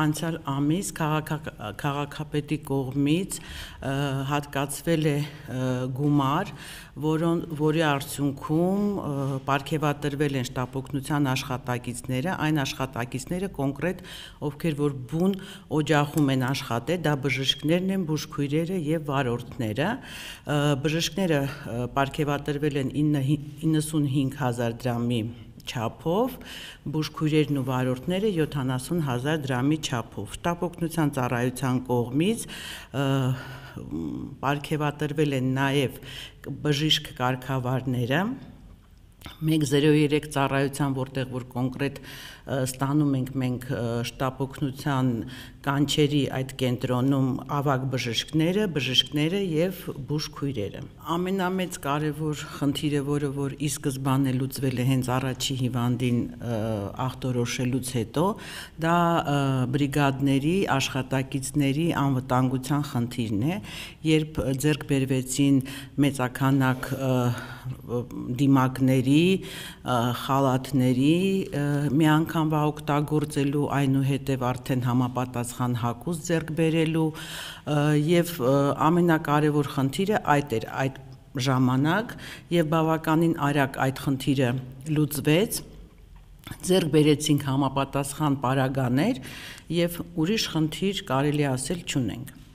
անցյալ ամիս քաղաքապետի կողմից հատկացվել է գումար, որոն, որի արդյունքում ապարգևատրվել են շտապօգնության աշխատակիցները, այն աշխատակիցները կոնկրետ, ովքեր որ բուն օջախում են աշխատել, դա բժիշկներն են, բուժքույրերը եւ վարորդները։ Բժիշկները ապարգևատրվել են 95000 դրամի չափով, բուժքույրերն ու վարորդները 70000 դրամի չափով։ Շտապօգնության ծառայության կողմից ապարքեվատրվել են նաև բժիշկ կարգավարները, 103 ծառայության, որտեղ որ կոնկրետ ստանում ենք մենք շտապ օգնության կանչերի այդ կենտրոնում ավակ բժիշկները, բժիշկները եւ բուժքույրերը։ Ամենամեծ կարևոր խնդիրը, որը որ ի սկզբանե լուծվել է հենց առաջի հիվանդին ախտորոշելուց հետո, դա բրիգադների, աշխատակիցների անվտանգության խնդիրն է, երբ ձեռք բերվեցին մեծականակ դիմակների կոթողների, խալաթների միանգամվա օգտագործելու, այնուհետև արդեն համապատասխան հագուստ ձեռք բերելու եւ ամենակարևոր խնդիրը այդ էր այդ ժամանակ եւ բավականին արագ այդ խնդիրը լուծվեց ձեռք բերեցինք համապատասխան պարագաներ եւ ուրիշ խնդիր կարելի ասել չունենք